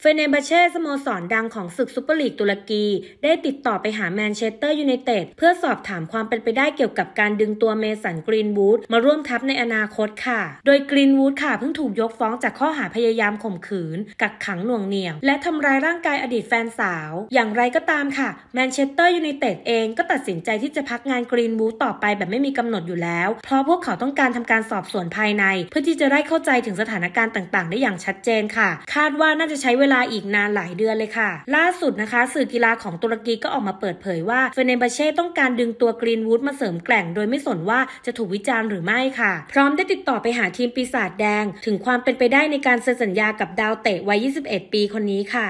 เฟเนบาเช่สโมสรดังของศึกซูเปอร์ลีกตุรกี ได้ติดต่อไปหาแมนเชสเตอร์ยูไนเต็ดเพื่อสอบถามความเป็นไปได้เกี่ยวกับการดึงตัวเมสันกรีนวูดมาร่วมทัพในอนาคตค่ะ โดยกรีนวูดค่ะเพิ่งถูกยกฟ้องจากข้อหาพยายามข่มขืน กักขังหน่วงเหนี่ยวและทำร้ายร่างกายอดีตแฟนสาว อย่างไรก็ตามค่ะแมนเชสเตอร์ยูไนเต็ดเองก็ตัดสินใจที่จะพักงานกรีนวูดต่อไปแบบไม่มีกำหนดอยู่แล้ว เพราะพวกเขาต้องการทำการสอบสวนภายใน เพื่อที่จะได้เข้าใจถึงสถานการณ์ต่าง ๆ ได้อย่างชัดเจนค่ะ คาดว่าน่าจะใช้เวลาอีกนานหลายเดือนเลยค่ะ ล่าสุดนะคะ สื่อกีฬาของตุรกีก็ออกมาเปิดเผยว่า เฟเนบาเช่ต้องการดึงตัวกรีนวูดมาเสริมแกล่ง โดยไม่สนว่าจะถูกวิจารณ์หรือไม่ค่ะ พร้อมได้ติดต่อไปหาทีมปีศาจแดงถึงความเป็นไปได้ในการเซ็นสัญญากับดาวเตะวัย21 ปีคนนี้ค่ะ